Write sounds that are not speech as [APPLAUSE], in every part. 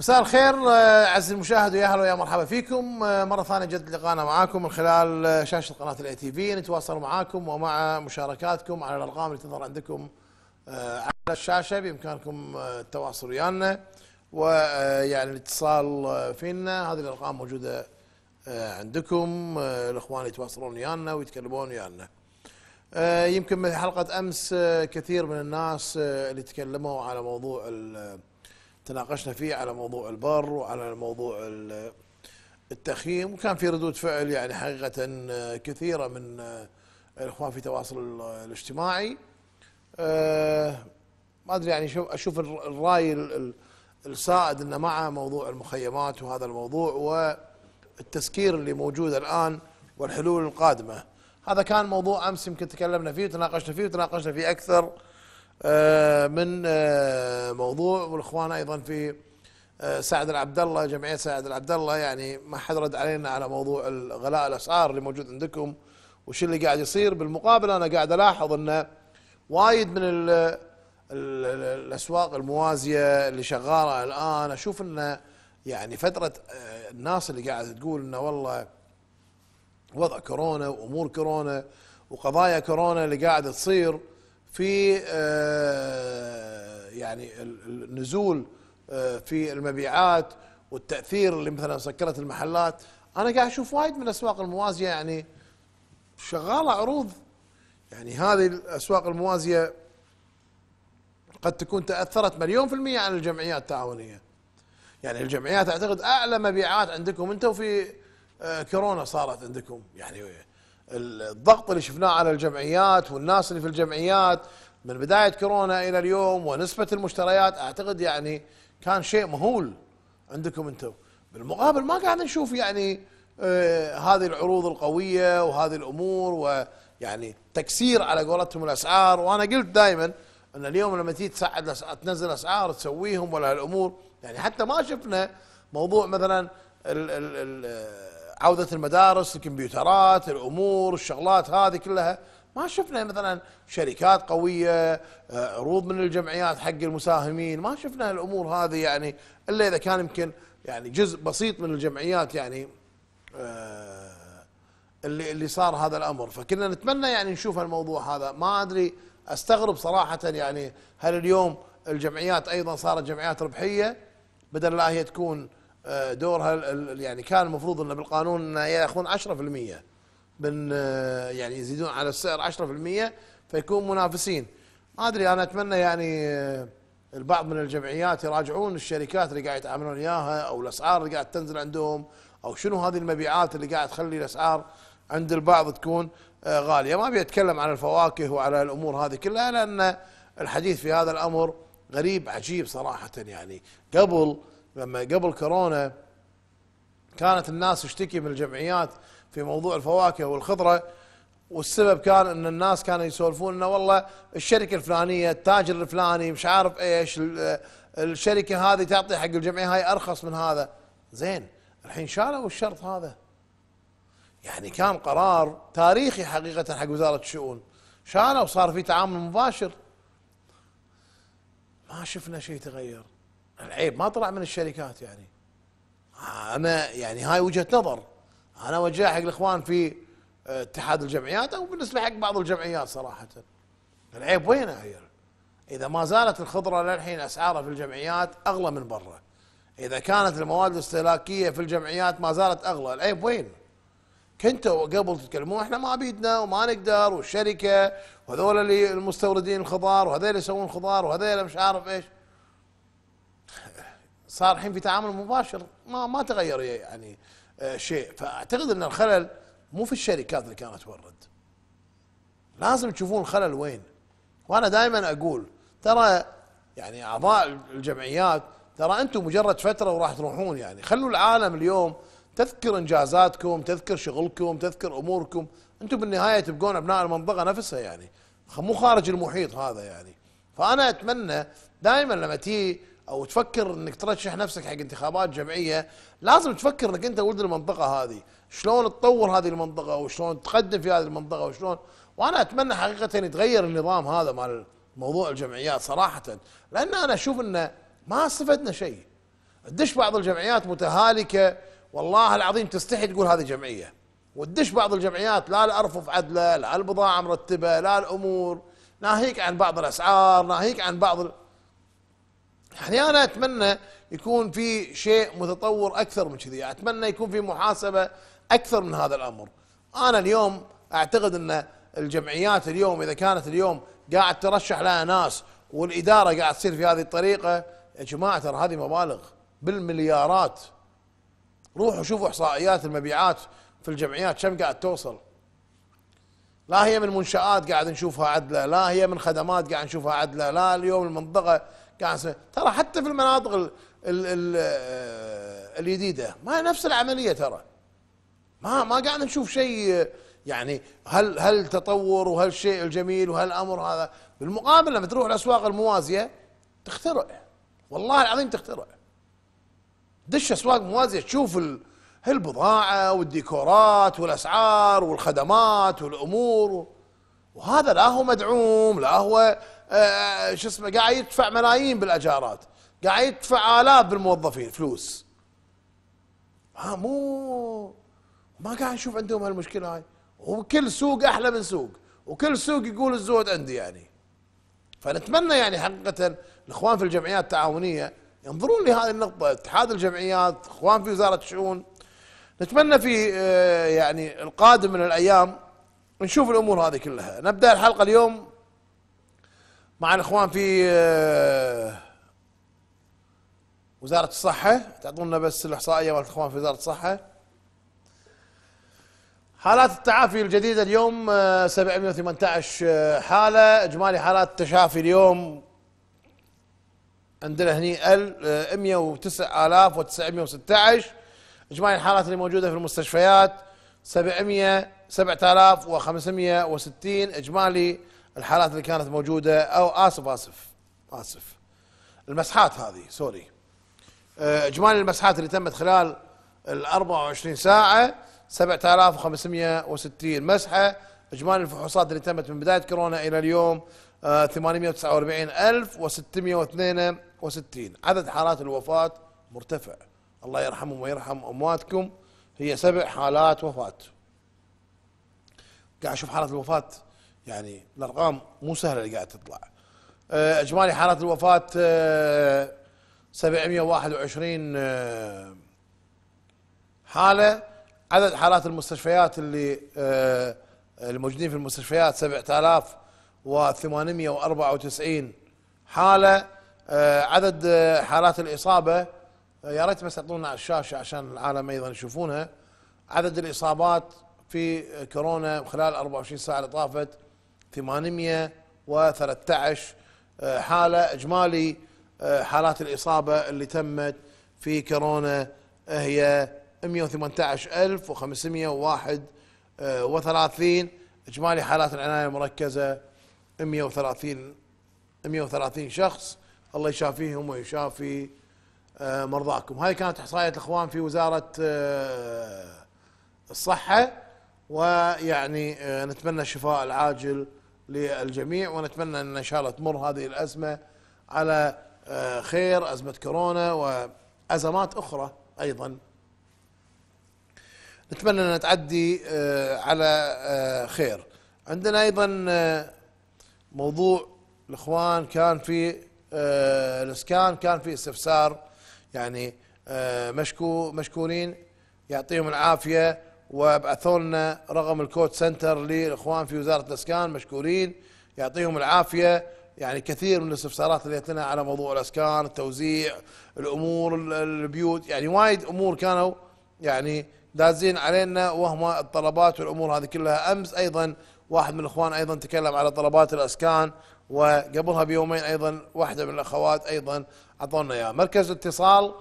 مساء الخير آه، عز المشاهد ويا هلا ويا مرحبا فيكم آه، مره ثانيه جد لقانا معاكم من خلال آه، شاشه قناه الاي تي في نتواصل معاكم ومع مشاركاتكم على الارقام اللي تظهر عندكم على الشاشه بامكانكم التواصل ويانا ويعني الاتصال فينا هذه الارقام موجوده عندكم الاخوان يتواصلون ويانا ويتكلمون ويانا يمكن من حلقه امس كثير من الناس اللي تكلموا على موضوع تناقشنا فيه على موضوع البر وعلى موضوع التخييم وكان في ردود فعل يعني حقيقة آه، كثيرة من آه، الإخوان في التواصل الاجتماعي آه، ما أدري يعني أشوف الرأي السائد أنه مع موضوع المخيمات وهذا الموضوع والتسكير اللي موجود الآن والحلول القادمة هذا كان موضوع أمس يمكن تكلمنا فيه وتناقشنا فيه وتناقشنا فيه أكثر آه، من آه، موضوع والاخوان ايضا في آه، سعد العبد الله جمعيه سعد العبد الله يعني ما حد رد علينا على موضوع غلاء الاسعار اللي موجود عندكم وش اللي قاعد يصير بالمقابل انا قاعد الاحظ ان وايد من الـ الـ الاسواق الموازيه اللي شغاله الان اشوف ان يعني فتره الناس اللي قاعد تقول انه والله وضع كورونا وامور كورونا وقضايا كورونا اللي قاعد تصير في آه، يعني النزول آه، في المبيعات والتاثير اللي مثلا سكرت المحلات انا قاعد اشوف وايد من الاسواق الموازيه يعني شغاله عروض يعني هذه الاسواق الموازيه قد تكون تاثرت مليون في المية عن الجمعيات التعاونيه يعني الجمعيات اعتقد اعلى مبيعات عندكم انتم في آه، كورونا صارت عندكم يعني الضغط اللي شفناه على الجمعيات والناس اللي في الجمعيات من بداية كورونا إلى اليوم ونسبة المشتريات أعتقد يعني كان شيء مهول عندكم أنتم بالمقابل ما قاعد نشوف يعني آه هذه العروض القوية وهذه الأمور ويعني تكسير على قولتهم الأسعار وأنا قلت دائما أن اليوم لما تيجي تساعد تنزل أسعار تسويهم ولا الأمور يعني حتى ما شفنا موضوع مثلا الـ الـ الـ عودة المدارس الكمبيوترات الأمور الشغلات هذه كلها ما شفنا مثلا شركات قوية آه، عروض من الجمعيات حق المساهمين ما شفنا الأمور هذه يعني إلا إذا كان يمكن يعني جزء بسيط من الجمعيات يعني آه، اللي اللي صار هذا الامر فكنا نتمنى يعني نشوف الموضوع هذا ما ادري استغرب صراحه يعني هل اليوم الجمعيات ايضا صارت جمعيات ربحيه بدل لا هي تكون آه، دورها يعني كان المفروض انه بالقانون انه ياخذون 10% من آه، يعني يزيدون على السعر 10% فيكون منافسين ما ادري انا اتمنى يعني آه، البعض من الجمعيات يراجعون الشركات اللي قاعد يتعاملون وياها او الاسعار اللي قاعد تنزل عندهم او شنو هذه المبيعات اللي قاعد تخلي الاسعار عند البعض تكون غاليه، ما ابي اتكلم عن الفواكه وعلى الامور هذه كلها لان الحديث في هذا الامر غريب عجيب صراحه يعني، قبل لما قبل كورونا كانت الناس تشتكي من الجمعيات في موضوع الفواكه والخضره والسبب كان ان الناس كانوا يسولفون انه والله الشركه الفلانيه التاجر الفلاني مش عارف ايش الشركه هذه تعطي حق الجمعيه هاي ارخص من هذا زين الحين شالوا الشرط هذا يعني كان قرار تاريخي حقيقه حق وزاره الشؤون شالوا صار في تعامل مباشر ما شفنا شيء تغير العيب ما طلع من الشركات يعني انا يعني هاي وجهه نظر انا وجهها حق الاخوان في آه، اتحاد الجمعيات او بالنسبه حق بعض الجمعيات صراحه العيب وين هي اذا ما زالت الخضره للحين اسعارها في الجمعيات اغلى من برا اذا كانت المواد الاستهلاكيه في الجمعيات ما زالت اغلى العيب وين كنتوا قبل تتكلمون احنا ما بيدنا وما نقدر والشركه وهذول اللي المستوردين الخضار وهذول اللي يسوون خضار وهذول مش عارف ايش صار الحين في تعامل مباشر ما ما تغير يعني آه، شيء فاعتقد ان الخلل مو في الشركات اللي كانت تورد لازم تشوفون الخلل وين وانا دائما اقول ترى يعني اعضاء الجمعيات ترى انتم مجرد فتره وراح تروحون يعني خلوا العالم اليوم تذكر انجازاتكم تذكر شغلكم تذكر اموركم انتم بالنهايه تبقون ابناء المنطقه نفسها يعني مو خارج المحيط هذا يعني فانا اتمنى دائما لما تي او تفكر انك ترشح نفسك حق انتخابات جمعيه لازم تفكر انك انت ولد المنطقه هذه شلون تطور هذه المنطقه وشلون تقدم في هذه المنطقه وشلون وانا اتمنى حقيقه يتغير النظام هذا مال موضوع الجمعيات صراحه لان انا اشوف انه ما استفدنا شيء تدش بعض الجمعيات متهالكه والله العظيم تستحي تقول هذه جمعيه وتدش بعض الجمعيات لا الارفف عدله لا البضاعه مرتبه لا الامور ناهيك عن بعض الاسعار ناهيك عن بعض احيانا يعني انا اتمنى يكون في شيء متطور اكثر من كذي يعني اتمنى يكون في محاسبه اكثر من هذا الامر انا اليوم اعتقد ان الجمعيات اليوم اذا كانت اليوم قاعد ترشح لها ناس والاداره قاعد تصير في هذه الطريقه يا جماعه ترى هذه مبالغ بالمليارات روحوا شوفوا احصائيات المبيعات في الجمعيات كم قاعد توصل لا هي من منشآت قاعد نشوفها عدلة لا هي من خدمات قاعد نشوفها عدلة لا اليوم المنطقة قاعد ترى حتى في المناطق ال ال الجديده ما نفس العمليه ترى ما ما قاعد نشوف شيء يعني هل هل تطور وهل شيء الجميل وهالامر هذا بالمقابل لما تروح الاسواق الموازيه تخترع والله العظيم تخترع دش اسواق موازيه تشوف البضاعه والديكورات والاسعار والخدمات والامور وهذا لا هو مدعوم لا هو آه، شو اسمه قاعد يدفع ملايين بالاجارات قاعد يدفع الاف بالموظفين فلوس ها آه، مو ما قاعد نشوف عندهم هالمشكله هاي وكل سوق احلى من سوق وكل سوق يقول الزود عندي يعني فنتمنى يعني حقيقه الاخوان في الجمعيات التعاونيه ينظرون لهذه النقطه اتحاد الجمعيات اخوان في وزاره الشؤون نتمنى في آه، يعني القادم من الايام نشوف الامور هذه كلها نبدا الحلقه اليوم مع الاخوان في آه، وزارة الصحة تعطونا بس الاحصائية مال الاخوان في وزارة الصحة حالات التعافي الجديدة اليوم 718 آه، آه، حالة اجمالي حالات التشافي اليوم عندنا هني 109916 اجمالي الحالات اللي موجودة في المستشفيات 700 7560 اجمالي الحالات اللي كانت موجوده او اسف اسف اسف المسحات هذه سوري اجمالي آه، المسحات اللي تمت خلال ال 24 ساعه 7560 مسحه اجمالي الفحوصات اللي تمت من بدايه كورونا الى اليوم 849662 آه، عدد حالات الوفاه مرتفع الله يرحمهم ويرحم امواتكم هي سبع حالات وفاه قاعد اشوف حالات الوفاه يعني الارقام مو سهله اللي قاعد تطلع آه، اجمالي حالات الوفاه 721 آه، آه، حاله عدد حالات المستشفيات اللي الموجودين في المستشفيات 7894 حاله عدد حالات الاصابه يا ريت بس يعطونا على الشاشه عشان العالم ايضا يشوفونها عدد الاصابات في كورونا خلال 24 ساعه اللي طافت 813 آه، حالة إجمالي آه، حالات الإصابة اللي تمت في كورونا آه، هي 118531 إجمالي حالات العناية المركزة 130 130 شخص الله يشافيهم ويشافي مرضاكم هاي كانت إحصائية الإخوان في وزارة الصحة ويعني نتمنى الشفاء العاجل للجميع ونتمنى ان ان شاء الله تمر هذه الازمه على آه، خير ازمه كورونا وازمات اخرى ايضا. نتمنى ان تعدي آه، على آه، خير. عندنا ايضا موضوع الاخوان كان في الاسكان كان في استفسار يعني مشكو مشكورين يعطيهم العافيه وبعثوا لنا رقم الكود سنتر للاخوان في وزاره الاسكان مشكورين يعطيهم العافيه يعني كثير من الاستفسارات اللي جت على موضوع الاسكان، التوزيع، الامور البيوت، يعني وايد امور كانوا يعني دازين علينا وهم الطلبات والامور هذه كلها، امس ايضا واحد من الاخوان ايضا تكلم على طلبات الاسكان وقبلها بيومين ايضا واحده من الاخوات ايضا اعطونا اياها مركز اتصال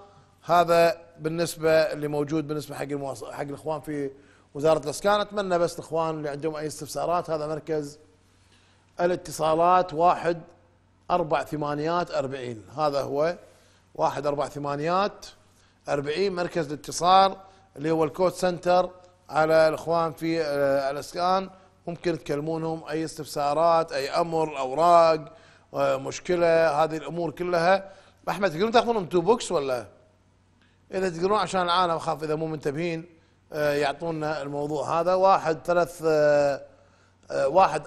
هذا بالنسبه اللي موجود بالنسبه حق المواص... حق الاخوان في وزاره الاسكان اتمنى بس الاخوان اللي عندهم اي استفسارات هذا مركز الاتصالات واحد أربع ثمانيات أربعين هذا هو واحد أربع ثمانيات أربعين مركز الاتصال اللي هو الكود سنتر على الإخوان في آه، الأسكان ممكن تكلمونهم أي استفسارات أي أمر أوراق آه، مشكلة هذه الأمور كلها أحمد تقدرون تاخذونهم تو بوكس ولا؟ اذا تقدرون عشان العالم اخاف اذا مو منتبهين آه، يعطونا الموضوع هذا واحد ثلاث آه، آه، واحد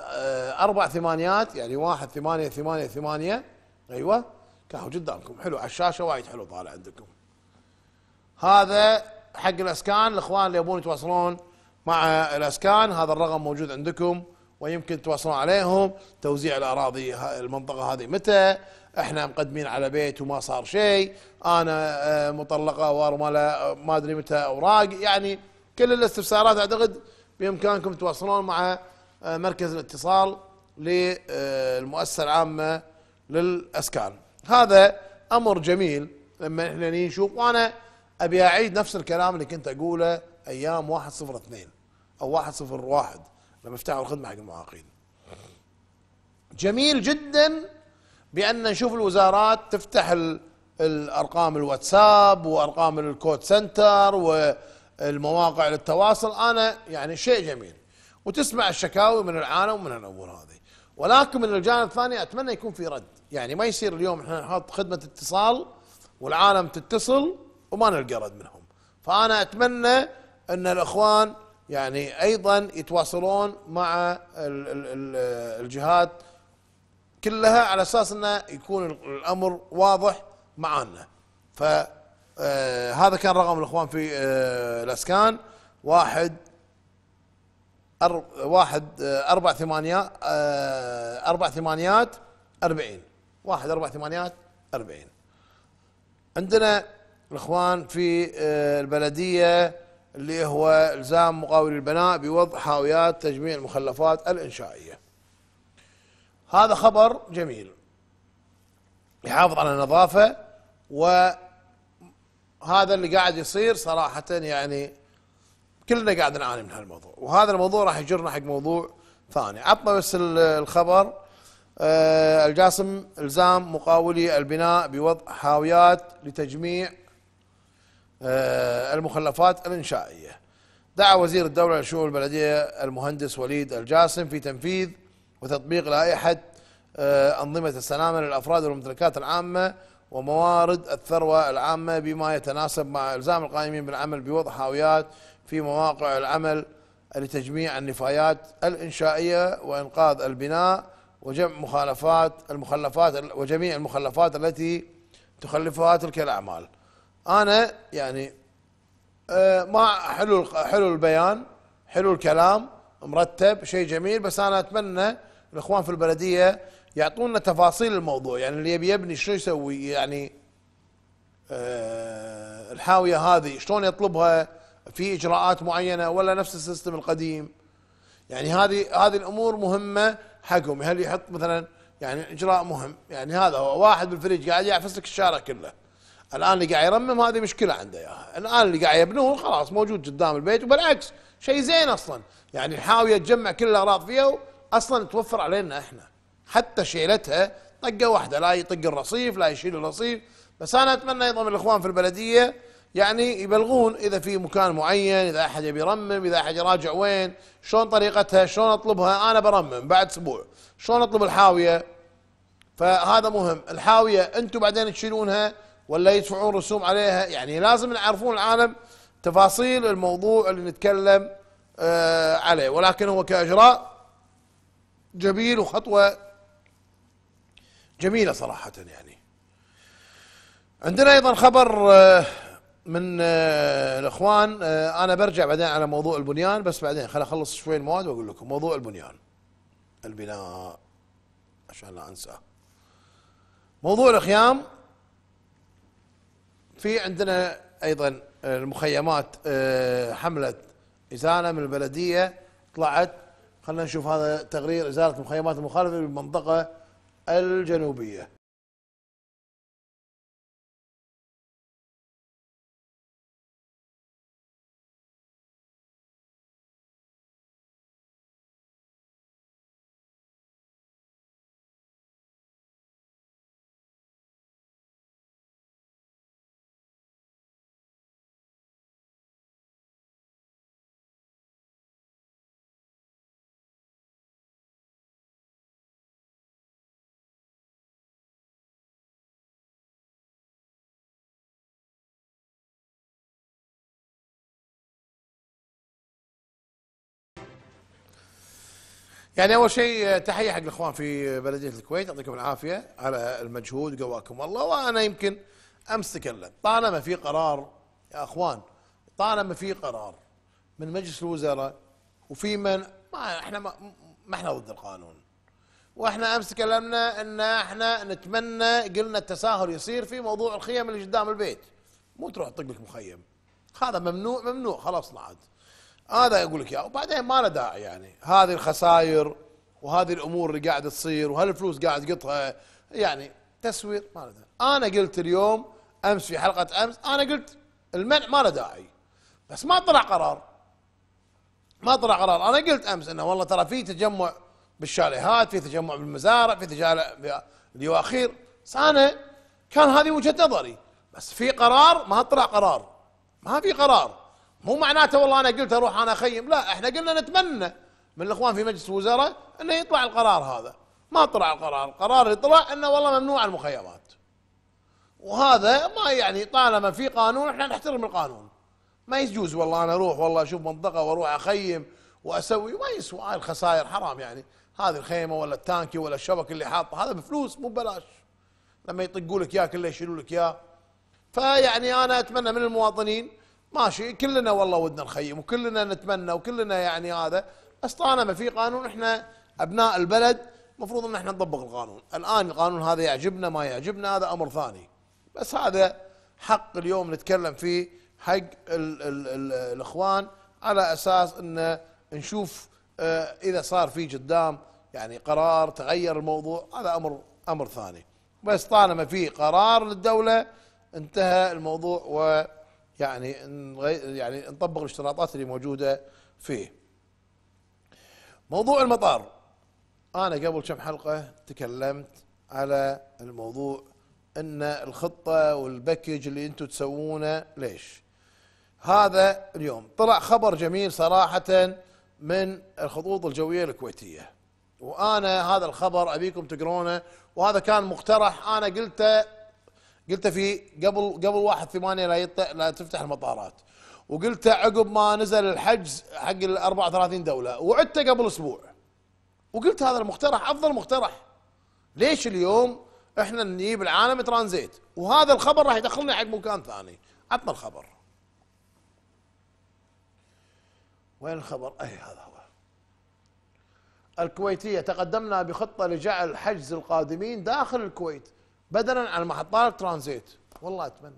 اربع ثمانيات يعني واحد ثمانية ثمانية ثمانية ايوه كهو قدامكم حلو على الشاشة وايد حلو طالع عندكم هذا حق الاسكان الاخوان اللي يبون يتواصلون مع الاسكان هذا الرقم موجود عندكم ويمكن تواصلون عليهم توزيع الاراضي المنطقه هذه متى احنا مقدمين على بيت وما صار شيء انا آه، مطلقه وارمله آه، ما ادري متى اوراق يعني كل الاستفسارات اعتقد بامكانكم تتواصلون مع آه، مركز الاتصال للمؤسسه العامه للاسكان هذا امر جميل لما احنا نشوف وانا ابي اعيد نفس الكلام اللي كنت اقوله ايام 102 او 101 لما افتحوا الخدمه حق المعاقين جميل جدا بان نشوف الوزارات تفتح الارقام الواتساب وارقام الكود سنتر والمواقع للتواصل انا يعني شيء جميل وتسمع الشكاوي من العالم ومن الامور هذه ولكن من الجانب الثاني اتمنى يكون في رد يعني ما يصير اليوم احنا نحط خدمه اتصال والعالم تتصل وما نلقى رد منهم فانا اتمنى ان الاخوان يعني ايضا يتواصلون مع الجهات كلها على اساس انه يكون الامر واضح معانا فهذا آه، كان رقم الاخوان في آه، الاسكان واحد أر واحد آه، أربع ثمانيات أربع ثمانيات أربعين واحد أربع ثمانيات أربعين عندنا الإخوان في البلدية اللي هو إلزام مقاول البناء بوضع حاويات تجميع المخلفات الإنشائية هذا خبر جميل يحافظ على النظافة وهذا اللي قاعد يصير صراحة يعني كلنا قاعد نعاني من هالموضوع وهذا الموضوع راح يجرنا حق موضوع ثاني عطنا بس الخبر أه الجاسم الزام مقاولي البناء بوضع حاويات لتجميع أه المخلفات الانشائيه دعا وزير الدوله لشؤون البلديه المهندس وليد الجاسم في تنفيذ وتطبيق لائحة آه، أنظمة السلامة للأفراد والممتلكات العامة وموارد الثروة العامة بما يتناسب مع إلزام القائمين بالعمل بوضع حاويات في مواقع العمل لتجميع النفايات الإنشائية وإنقاذ البناء وجمع مخالفات المخلفات وجميع المخلفات التي تخلفها تلك الأعمال أنا يعني آه، ما حلو حلو البيان حلو الكلام مرتب شيء جميل بس أنا أتمنى الاخوان في البلديه يعطونا تفاصيل الموضوع يعني اللي يبي يبني شو يسوي يعني أه الحاويه هذه شلون يطلبها في اجراءات معينه ولا نفس السيستم القديم يعني هذه هذه الامور مهمه حقهم هل يحط مثلا يعني اجراء مهم يعني هذا هو واحد بالفريج قاعد يعفس لك الشارع كله الان اللي قاعد يرمم هذه مشكله عنده اياها الان اللي قاعد يبنوه خلاص موجود قدام البيت وبالعكس شيء زين اصلا يعني الحاويه تجمع كل الاغراض فيها اصلا توفر علينا احنا حتى شيلتها طقه واحده لا يطق الرصيف لا يشيل الرصيف بس انا اتمنى ايضا من الاخوان في البلديه يعني يبلغون اذا في مكان معين اذا احد يبي يرمم اذا احد يراجع وين شلون طريقتها شلون اطلبها انا برمم بعد اسبوع شلون اطلب الحاويه فهذا مهم الحاويه انتم بعدين تشيلونها ولا يدفعون رسوم عليها يعني لازم يعرفون العالم تفاصيل الموضوع اللي نتكلم آه، عليه ولكن هو كاجراء جميل وخطوة جميلة صراحة يعني عندنا أيضا خبر آه، من آه، الإخوان آه، أنا برجع بعدين على موضوع البنيان بس بعدين خل أخلص شوي المواد وأقول لكم موضوع البنيان البناء عشان لا أنساه موضوع الخيام في عندنا أيضا المخيمات حملة إزالة من البلدية طلعت خلنا نشوف هذا تقرير إزالة مخيمات المخالفة بالمنطقة الجنوبية يعني اول شيء تحيه حق الاخوان في بلديه الكويت يعطيكم العافيه على المجهود قواكم الله وانا يمكن امس تكلم طالما في قرار يا اخوان طالما في قرار من مجلس الوزراء وفي من ما احنا ما, ما احنا ضد القانون واحنا امس تكلمنا ان احنا نتمنى قلنا التساهل يصير في موضوع الخيم اللي قدام البيت مو تروح تطق لك مخيم هذا ممنوع ممنوع خلاص عاد هذا اقول لك اياه وبعدين ما له داعي يعني هذه الخسائر وهذه الامور اللي قاعده تصير وهالفلوس قاعد تقطها يعني تسوير ما له داعي انا قلت اليوم امس في حلقه امس انا قلت المنع ما له داعي بس ما طلع قرار ما طلع قرار انا قلت امس انه والله ترى في تجمع بالشاليهات في تجمع بالمزارع في تجمع اليواخير بس انا كان هذه وجهه نظري بس في قرار ما طلع قرار ما في قرار مو معناته والله انا قلت اروح انا اخيم لا احنا قلنا نتمنى من الاخوان في مجلس الوزراء انه يطلع القرار هذا ما طلع القرار القرار اللي طلع انه والله ممنوع المخيمات وهذا ما يعني طالما في قانون احنا نحترم القانون ما يجوز والله انا اروح والله اشوف منطقه واروح اخيم واسوي ما يسوى هاي الخسائر حرام يعني هذه الخيمه ولا التانكي ولا الشبك اللي حاطه هذا بفلوس مو ببلاش لما يطقوا لك اياه كله يشيلوا لك اياه فيعني انا اتمنى من المواطنين ماشي كلنا والله ودنا نخيم وكلنا نتمنى وكلنا يعني هذا بس طالما في قانون احنا ابناء البلد المفروض ان احنا نطبق القانون، الان القانون هذا يعجبنا ما يعجبنا هذا امر ثاني. بس هذا حق اليوم نتكلم فيه حق الـ الـ الـ الاخوان على اساس ان نشوف آه، اذا صار في قدام يعني قرار تغير الموضوع هذا امر امر ثاني. بس طالما في قرار للدوله انتهى الموضوع و يعني يعني نطبق الاشتراطات اللي موجوده فيه. موضوع المطار انا قبل كم حلقه تكلمت على الموضوع ان الخطه والباكج اللي انتم تسوونه ليش؟ هذا اليوم طلع خبر جميل صراحه من الخطوط الجويه الكويتيه. وانا هذا الخبر ابيكم تقرونه وهذا كان مقترح انا قلته قلت في قبل قبل 1 8 لا يط... لا تفتح المطارات وقلت عقب ما نزل الحجز حق ال 34 دوله وعدته قبل اسبوع وقلت هذا المقترح افضل مقترح ليش اليوم احنا نجيب العالم ترانزيت وهذا الخبر راح يدخلني حق مكان ثاني عطنا الخبر وين الخبر اي هذا هو الكويتيه تقدمنا بخطه لجعل حجز القادمين داخل الكويت بدلا عن محطات ترانزيت والله اتمنى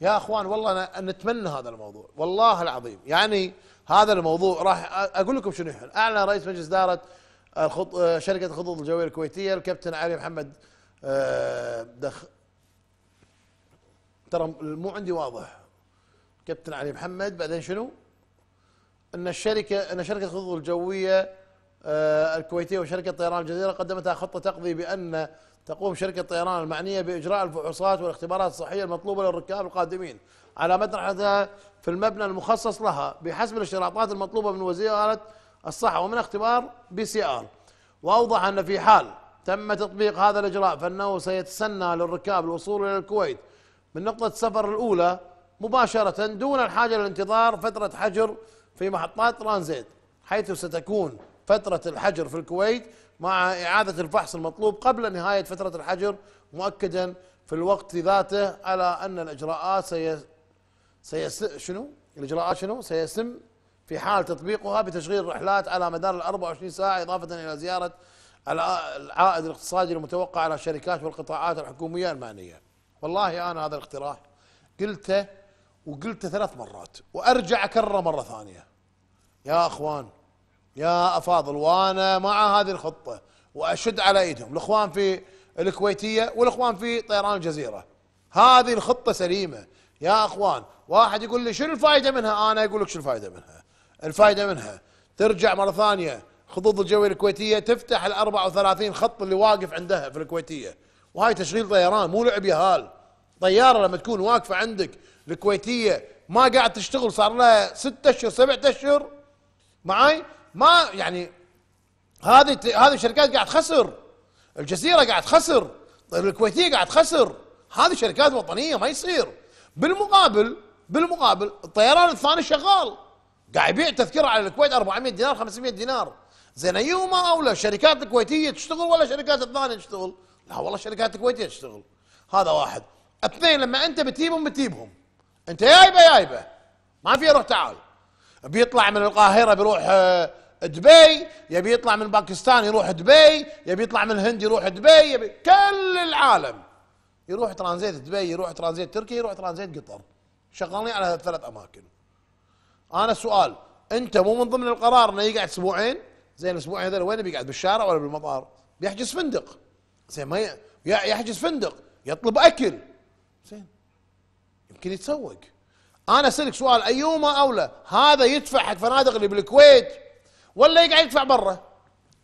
يا اخوان والله أنا نتمنى هذا الموضوع والله العظيم يعني هذا الموضوع راح اقول لكم شنو يحل اعلن رئيس مجلس اداره الخط... شركه الخطوط الجويه الكويتيه الكابتن علي محمد آه، دخ ترى مو عندي واضح كابتن علي محمد بعدين شنو؟ ان الشركه ان شركه الخطوط الجويه آه، الكويتيه وشركه طيران الجزيره قدمتها خطه تقضي بان تقوم شركة الطيران المعنية بإجراء الفحوصات والاختبارات الصحية المطلوبة للركاب القادمين على مدرحتها في المبنى المخصص لها بحسب الاشتراطات المطلوبة من وزارة الصحة ومن اختبار بي سي آر وأوضح أن في حال تم تطبيق هذا الإجراء فإنه سيتسنى للركاب الوصول إلى الكويت من نقطة السفر الأولى مباشرة دون الحاجة للانتظار فترة حجر في محطات ترانزيت حيث ستكون فترة الحجر في الكويت مع إعادة الفحص المطلوب قبل نهاية فترة الحجر مؤكدا في الوقت ذاته على أن الإجراءات سيس سيس شنو؟ الإجراءات شنو؟ سيسم في حال تطبيقها بتشغيل الرحلات على مدار ال 24 ساعة إضافة إلى زيارة العائد الاقتصادي المتوقع على الشركات والقطاعات الحكومية المعنية والله أنا هذا الاقتراح قلته وقلته ثلاث مرات وأرجع أكرره مرة ثانية يا أخوان يا افاضل وانا مع هذه الخطه واشد على ايدهم الاخوان في الكويتيه والاخوان في طيران الجزيره هذه الخطه سليمه يا اخوان واحد يقول لي شنو الفائده منها انا اقول لك شنو الفائده منها الفائده منها ترجع مره ثانيه خطوط الجويه الكويتيه تفتح ال 34 خط اللي واقف عندها في الكويتيه وهاي تشغيل طيران مو لعب يا هال طياره لما تكون واقفه عندك الكويتيه ما قاعد تشتغل صار لها ستة اشهر سبعة اشهر معاي ما يعني هذه هذه الشركات قاعد تخسر الجزيره قاعد تخسر طيب الكويتيه قاعد تخسر هذه شركات وطنيه ما يصير بالمقابل بالمقابل الطيران الثاني شغال قاعد يبيع تذكره على الكويت 400 دينار 500 دينار زين ايهما اولى الشركات الكويتيه تشتغل ولا شركات الثانيه تشتغل؟ لا والله الشركات الكويتيه تشتغل هذا واحد اثنين لما انت بتجيبهم بتجيبهم انت جايبه جايبه ما في روح تعال بيطلع من القاهره بيروح آه، دبي يبي يطلع من باكستان يروح دبي يبي يطلع من الهند يروح دبي يبي كل العالم يروح ترانزيت دبي يروح ترانزيت تركيا يروح ترانزيت قطر شغالين على ثلاث اماكن انا سؤال انت مو من ضمن القرار انه يقعد اسبوعين زين الاسبوعين هذول وين بيقعد بالشارع ولا بالمطار بيحجز فندق زين ما ي... يحجز فندق يطلب اكل زين يمكن يتسوق انا اسالك سؤال ايهما اولى هذا يدفع حق فنادق اللي بالكويت ولا يقعد يدفع برا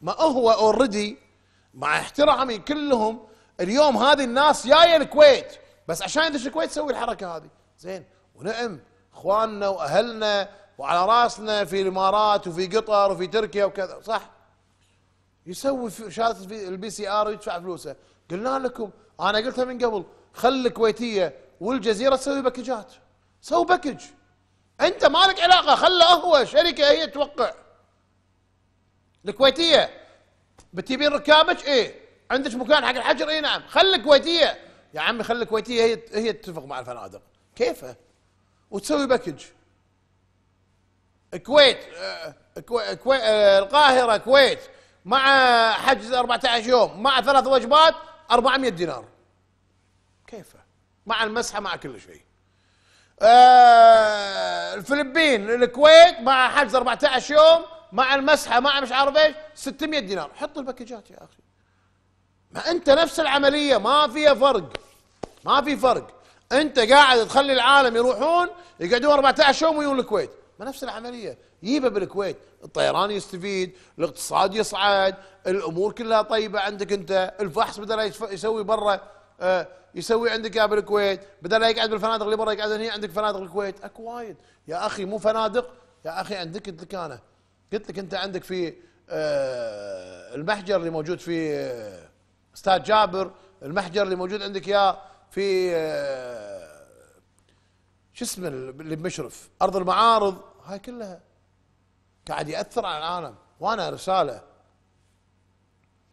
ما هو اوريدي مع احترامي كلهم اليوم هذه الناس جايه الكويت بس عشان يدش الكويت تسوي الحركه هذه زين ونعم اخواننا واهلنا وعلى راسنا في الامارات وفي قطر وفي تركيا وكذا صح يسوي شهاده البي سي ار ويدفع فلوسه قلنا لكم انا قلتها من قبل خل الكويتيه والجزيره تسوي باكجات سوي باكج انت مالك علاقه خله هو شركه هي توقع الكويتيه بتجيبين ركابك ايه عندك مكان حق الحجر اي نعم خلي الكويتيه يا عمي خلي الكويتيه هي هي تتفق مع الفنادق كيفها وتسوي باكج الكويت آه، آه، الكويت القاهره كويت مع حجز 14 يوم مع ثلاث وجبات 400 دينار كيفه مع المسحه مع كل شيء آه الفلبين الكويت مع حجز 14 يوم مع المسحه مع مش عارف ايش 600 دينار حط الباكجات يا اخي ما انت نفس العمليه ما فيها فرق ما في فرق انت قاعد تخلي العالم يروحون يقعدون 14 يوم ويجون الكويت ما نفس العمليه ييبه بالكويت الطيران يستفيد الاقتصاد يصعد الامور كلها طيبه عندك انت الفحص بدل يسوي برا اه يسوي عندك اياه بالكويت بدل يقعد بالفنادق اللي برا يقعد هنا عندك فنادق الكويت اكو وايد يا اخي مو فنادق يا اخي عندك الدكانه قلت لك انت عندك في آه، المحجر اللي موجود في آه، استاد جابر المحجر اللي موجود عندك يا في آه، شو اسمه اللي بمشرف ارض المعارض هاي كلها قاعد ياثر على العالم وانا رساله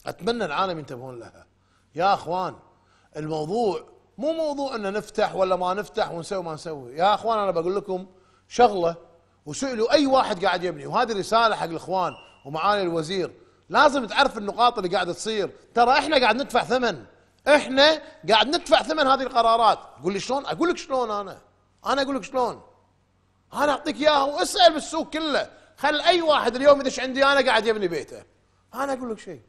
اتمنى العالم ينتبهون لها يا اخوان الموضوع مو موضوع ان نفتح ولا ما نفتح ونسوي ما نسوي يا اخوان انا بقول لكم شغله وسئلوا اي واحد قاعد يبني وهذه رساله حق الاخوان ومعالي الوزير لازم تعرف النقاط اللي قاعده تصير ترى احنا قاعد ندفع ثمن احنا قاعد ندفع ثمن هذه القرارات قول لي شلون اقول لك شلون انا انا اقول لك شلون انا اعطيك اياها واسال بالسوق كله خل اي واحد اليوم يدش عندي انا قاعد يبني بيته انا اقول لك شيء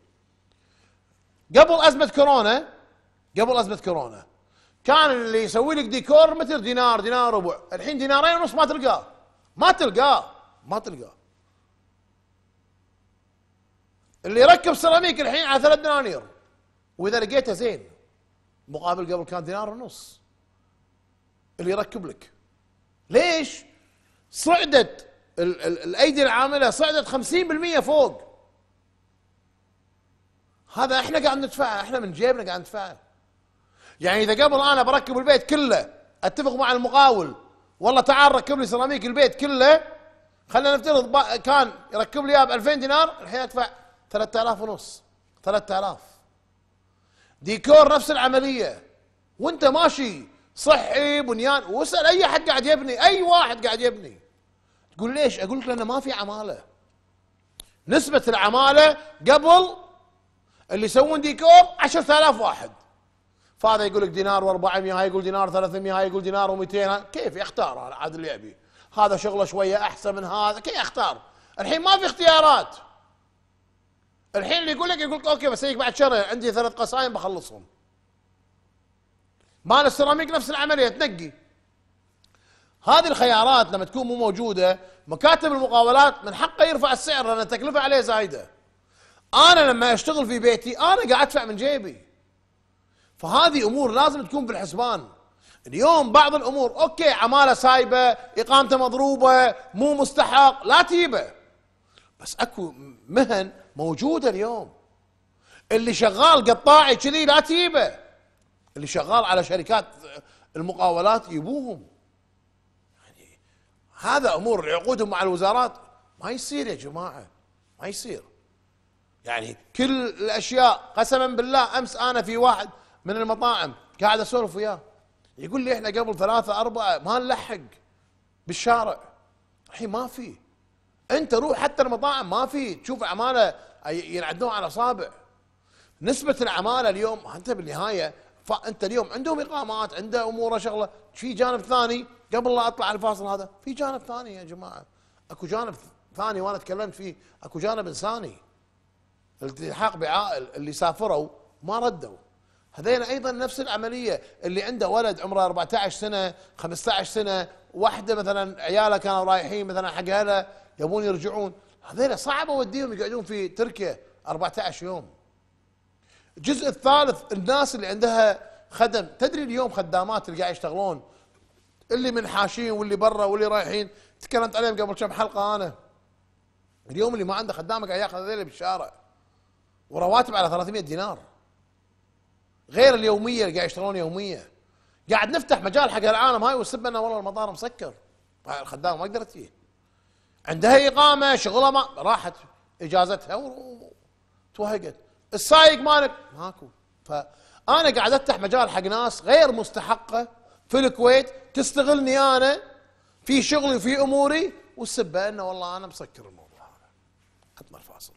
قبل ازمه كورونا قبل ازمه كورونا كان اللي يسوي لك ديكور متر دينار دينار ربع الحين دينارين ونص ما تلقاه ما تلقاه ما تلقاه اللي يركب سيراميك الحين على ثلاث دنانير واذا لقيته زين مقابل قبل كان دينار ونص اللي يركب لك ليش؟ صعدت ال ال الايدي العامله صعدت 50% فوق هذا احنا قاعد ندفعه احنا من جيبنا قاعد ندفعه يعني اذا قبل انا بركب البيت كله اتفق مع المقاول والله تعال ركب لي سيراميك البيت كله خلينا نفترض كان يركب لي اياه ب 2000 دينار الحين ادفع 3000 ونص 3000 ديكور نفس العمليه وانت ماشي صحي بنيان واسال اي حد قاعد يبني اي واحد قاعد يبني تقول ليش؟ اقول لك لانه ما في عماله نسبة العمالة قبل اللي يسوون ديكور 10000 واحد فهذا يقول لك دينار و400 هاي يقول دينار 300 هاي يقول دينار و200 كيف يختار انا عاد اللي ابي هذا شغله شويه احسن من هذا كيف يختار الحين ما في اختيارات الحين اللي يقول لك يقول لك اوكي بسويك بعد شهرين عندي ثلاث قصايم بخلصهم مال السيراميك نفس العمليه تنقي هذه الخيارات لما تكون مو موجوده مكاتب المقاولات من حقه يرفع السعر لان التكلفه عليه زايده انا لما اشتغل في بيتي انا قاعد ادفع من جيبي فهذه امور لازم تكون في الحسبان اليوم بعض الامور اوكي عماله سايبه اقامته مضروبه مو مستحق لا تيبه بس اكو مهن موجوده اليوم اللي شغال قطاعي كذي لا تيبه اللي شغال على شركات المقاولات يبوهم يعني هذا امور عقودهم مع الوزارات ما يصير يا جماعه ما يصير يعني كل الاشياء قسما بالله امس انا في واحد من المطاعم قاعد اسولف وياه يقول لي احنا قبل ثلاثة أربعة ما نلحق بالشارع الحين ما في انت روح حتى المطاعم ما في تشوف عمالة ينعدون على اصابع نسبة العمالة اليوم انت بالنهاية فانت اليوم عندهم اقامات عنده اموره شغله في جانب ثاني قبل لا اطلع الفاصل هذا في جانب ثاني يا جماعه اكو جانب ثاني وانا تكلمت فيه اكو جانب انساني الالتحاق بعائل اللي سافروا ما ردوا هذين ايضا نفس العمليه اللي عنده ولد عمره 14 سنه 15 سنه واحده مثلا عياله كانوا رايحين مثلا حق اهله يبون يرجعون هذين صعب اوديهم يقعدون في تركيا 14 يوم الجزء الثالث الناس اللي عندها خدم تدري اليوم خدامات اللي قاعد يشتغلون اللي منحاشين واللي برا واللي رايحين تكلمت عليهم قبل كم حلقه انا اليوم اللي ما عنده خدامه قاعد ياخذ هذيل بالشارع ورواتب على 300 دينار غير اليوميه اللي قاعد يشترون يوميه قاعد نفتح مجال حق العالم هاي والسب انه والله المطار مسكر الخدامه ما قدرت فيه عندها اقامه شغلها ما راحت اجازتها توهقت السايق مالك ماكو فانا قاعد افتح مجال حق ناس غير مستحقه في الكويت تستغلني انا في شغلي وفي اموري والسبه انه والله انا مسكر الموضوع هذا اطمر فاصل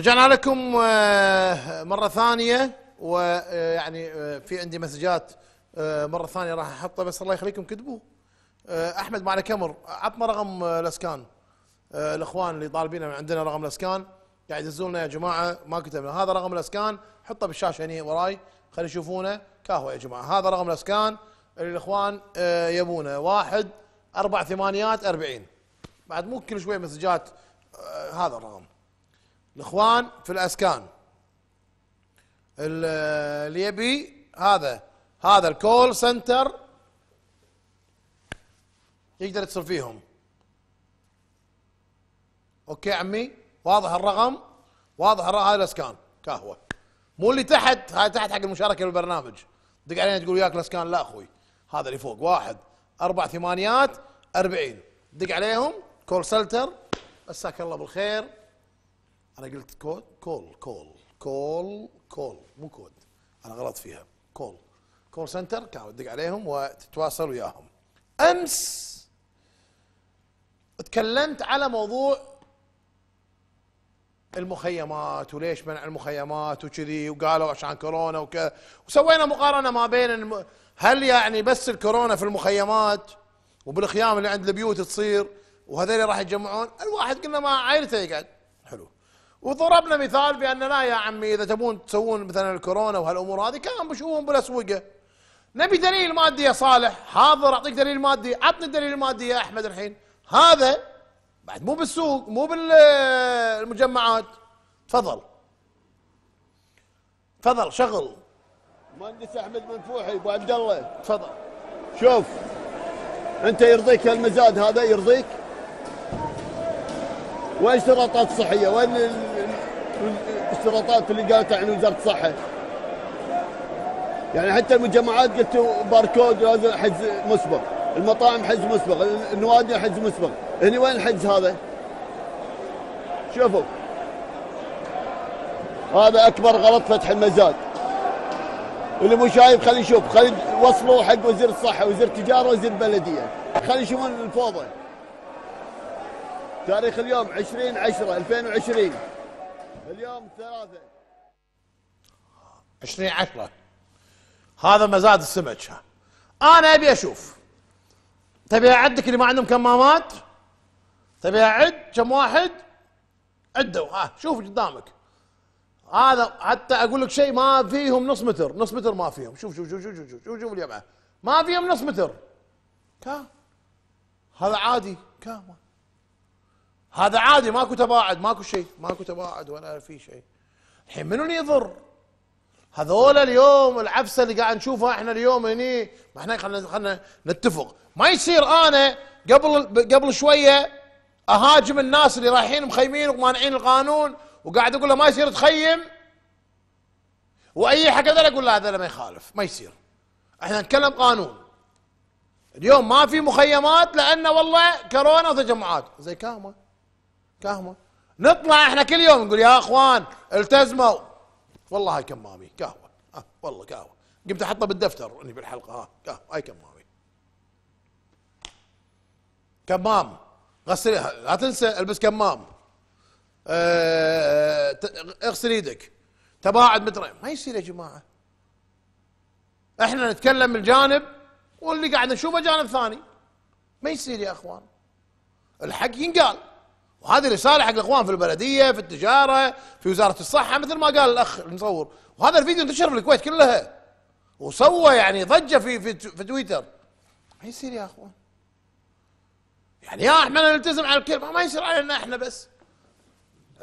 رجعنا لكم آه، مرة ثانية ويعني آه، آه، في عندي مسجات مرة ثانية راح أحطها بس الله يخليكم كتبوا أحمد معنا كمر عطنا رقم الأسكان الإخوان اللي طالبين من عندنا رقم الأسكان قاعد يزولنا يا جماعة ما كتبنا هذا رقم الأسكان حطه بالشاشة هنا وراي خلي يشوفونه كهوة يا جماعة هذا رقم الأسكان اللي الإخوان يبونه واحد أربع ثمانيات أربعين بعد مو كل شوية مسجات هذا الرقم الاخوان في الاسكان اللي يبي هذا هذا الكول سنتر يقدر يتصل فيهم اوكي عمي واضح الرقم واضح الرقم هذا الاسكان كهوه مو اللي تحت هاي تحت حق المشاركه بالبرنامج دق علينا تقول وياك الاسكان لا اخوي هذا اللي فوق واحد اربع ثمانيات أربعين دق عليهم كول سنتر مساك الله بالخير انا قلت كود كول كول كول كول مو كود انا غلط فيها كول كول سنتر كانوا تدق عليهم وتتواصل وياهم امس تكلمت على موضوع المخيمات وليش منع المخيمات وكذي وقالوا عشان كورونا وكذا وسوينا مقارنه ما بين الم... هل يعني بس الكورونا في المخيمات وبالخيام اللي عند البيوت تصير وهذول راح يتجمعون الواحد قلنا مع عائلته يقعد حلو وضربنا مثال بان لا يا عمي اذا تبون تسوون مثلا الكورونا وهالامور هذه كان بشوفهم بالاسوقه نبي دليل مادي يا صالح حاضر اعطيك دليل مادي عطني الدليل المادي يا احمد الحين هذا بعد مو بالسوق مو بالمجمعات تفضل تفضل شغل مهندس احمد منفوحي ابو عبد الله تفضل شوف انت يرضيك المزاد هذا يرضيك وين شرطات صحيه وين الاشتراطات اللي قالتها عن وزاره الصحه يعني حتى المجمعات قلت باركود لازم حجز مسبق المطاعم حجز مسبق النوادي حجز مسبق هني وين الحجز هذا شوفوا هذا اكبر غلط فتح المزاد اللي مو شايف خليه يشوف خليه وصلوا حق وزير الصحه وزير التجاره وزير البلديه خليه يشوفون الفوضى تاريخ اليوم 20 10 2020 اليوم الثلاثة 20 10 هذا مزاد السمك انا ابي اشوف تبي اعدك اللي ما عندهم كمامات تبي اعد كم واحد عدوا ها شوف قدامك هذا حتى اقول لك شيء ما فيهم نص متر نص متر ما فيهم شوف شوف شوف شوف شوف شوف, شوف, شوف اليمعه ما فيهم نص متر كم هذا عادي كم هذا عادي ماكو تباعد ماكو شيء ماكو تباعد ولا في شيء الحين منو اللي يضر هذول اليوم العبسه اللي قاعد نشوفها احنا اليوم هني ما احنا خلينا خلينا نتفق ما يصير انا قبل قبل شويه اهاجم الناس اللي رايحين مخيمين ومانعين القانون وقاعد اقول له ما يصير تخيم واي حق هذول اقول له هذا ما يخالف ما يصير احنا نتكلم قانون اليوم ما في مخيمات لان والله كورونا وتجمعات زي كامل كهوة نطلع احنا كل يوم نقول يا اخوان التزموا والله هاي كمامي قهوة آه والله قهوة قمت احطها بالدفتر اني بالحلقة ها قهوة هاي كمامي كمام غسلها لا تنسى البس كمام اه اغسل ايدك تباعد مترين ما يصير يا جماعة احنا نتكلم من جانب واللي قاعد نشوفه جانب ثاني ما يصير يا اخوان الحق ينقال وهذه رساله حق الاخوان في البلديه في التجاره في وزاره الصحه مثل ما قال الاخ المصور وهذا الفيديو انتشر في الكويت كلها وسوى يعني ضجه في في, في تويتر ما يصير يا اخوان يعني يا احنا نلتزم على الكل ما يصير علينا احنا بس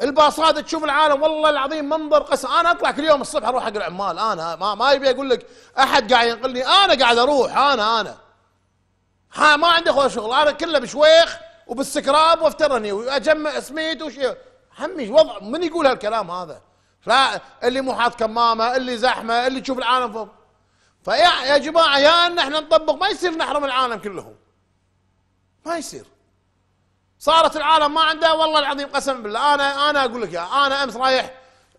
الباصات تشوف العالم والله العظيم منظر قس انا اطلع كل يوم الصبح اروح حق العمال انا ما, ما يبي اقول لك احد قاعد ينقلني انا قاعد اروح انا انا ها ما عندي اخوان شغل انا كله بشويخ وبالسكراب وافترني واجمع سميد وشي عمي وضع من يقول هالكلام هذا لا اللي مو حاط كمامه اللي زحمه اللي تشوف العالم فوق فيا يا جماعه يا ان احنا نطبق ما يصير نحرم العالم كلهم ما يصير صارت العالم ما عنده والله العظيم قسم بالله انا انا اقول لك يا انا امس رايح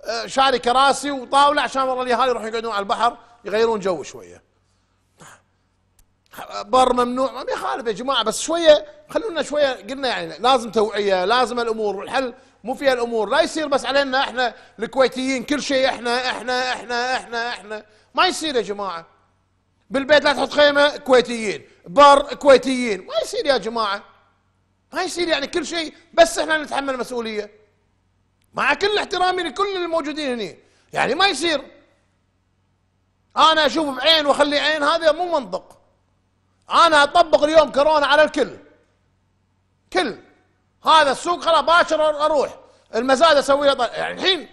آه، شاري كراسي وطاوله عشان والله الاهالي يروحون يقعدون على البحر يغيرون جو شويه بر ممنوع ما بيخالف يا جماعه بس شويه خلونا شويه قلنا يعني لازم توعيه لازم الامور والحل مو فيها الامور لا يصير بس علينا احنا الكويتيين كل شيء احنا احنا احنا احنا احنا ما يصير يا جماعه بالبيت لا تحط خيمه كويتيين بر كويتيين ما يصير يا جماعه ما يصير يعني كل شيء بس احنا نتحمل مسؤوليه مع كل احترامي لكل الموجودين هنا يعني ما يصير انا اشوف بعين واخلي عين هذا مو منطق انا اطبق اليوم كورونا على الكل كل هذا السوق خلاص باشر اروح المزاد اسوي له طيب. يعني الحين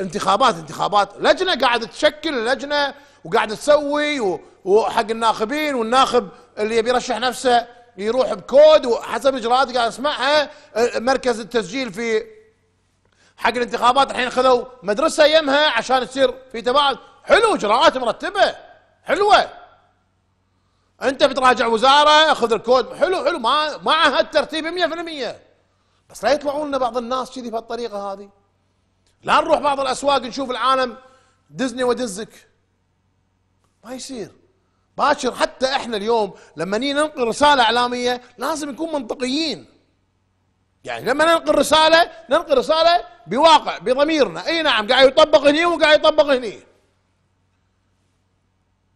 انتخابات انتخابات لجنه قاعده تشكل لجنه وقاعده تسوي وحق الناخبين والناخب اللي يبي يرشح نفسه يروح بكود وحسب اجراءات قاعد اسمعها مركز التسجيل في حق الانتخابات الحين خذوا مدرسه يمها عشان تصير في تباعد حلو اجراءات مرتبه حلوه انت بتراجع وزاره خذ الكود حلو حلو ما مع هالترتيب 100% بس لا يطلعون لنا بعض الناس كذي بهالطريقه هذه لا نروح بعض الاسواق نشوف العالم ديزني ودزك ما يصير باكر حتى احنا اليوم لما نيجي ننقل رساله اعلاميه لازم نكون منطقيين يعني لما ننقل رساله ننقل رساله بواقع بضميرنا اي نعم قاعد يطبق هني وقاعد يطبق هني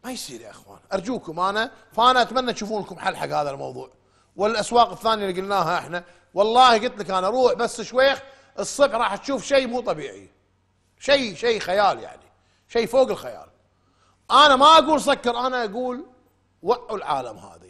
ما يصير يا اخوان ارجوكم انا فانا اتمنى تشوفون لكم حل حق هذا الموضوع والاسواق الثانيه اللي قلناها احنا والله قلت لك انا روح بس شويخ الصبح راح تشوف شيء مو طبيعي شيء شيء خيال يعني شيء فوق الخيال انا ما اقول سكر انا اقول وقعوا العالم هذا